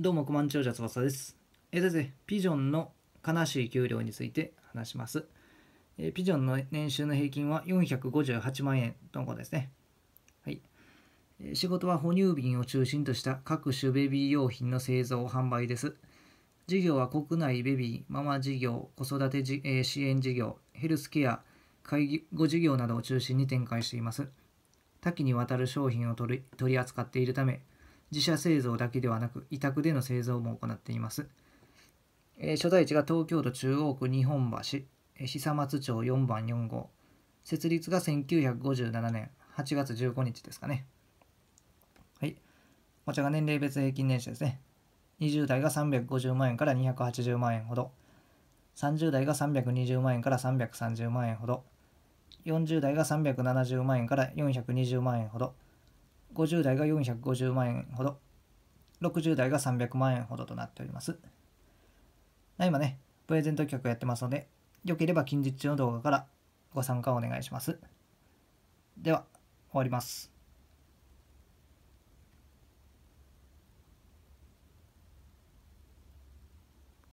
どうも、コマンつば翼です。えー、先生、ピジョンの悲しい給料について話します。えー、ピジョンの年収の平均は458万円とのことですね。はい。え仕事は哺乳瓶を中心とした各種ベビー用品の製造・販売です。事業は国内ベビー、ママ事業、子育てじ、えー、支援事業、ヘルスケア、介護事業などを中心に展開しています。多岐にわたる商品を取り取り扱っているため、自社製造だけではなく委託での製造も行っています、えー、所在地が東京都中央区日本橋、え久松町4番4号設立が1957年8月15日ですかねはいこちらが年齢別平均年収ですね20代が350万円から280万円ほど30代が320万円から330万円ほど40代が370万円から420万円ほど50代が450万円ほど、60代が300万円ほどとなっております。今ね、プレゼント企画やってますので、よければ近日中の動画からご参加をお願いします。では、終わります。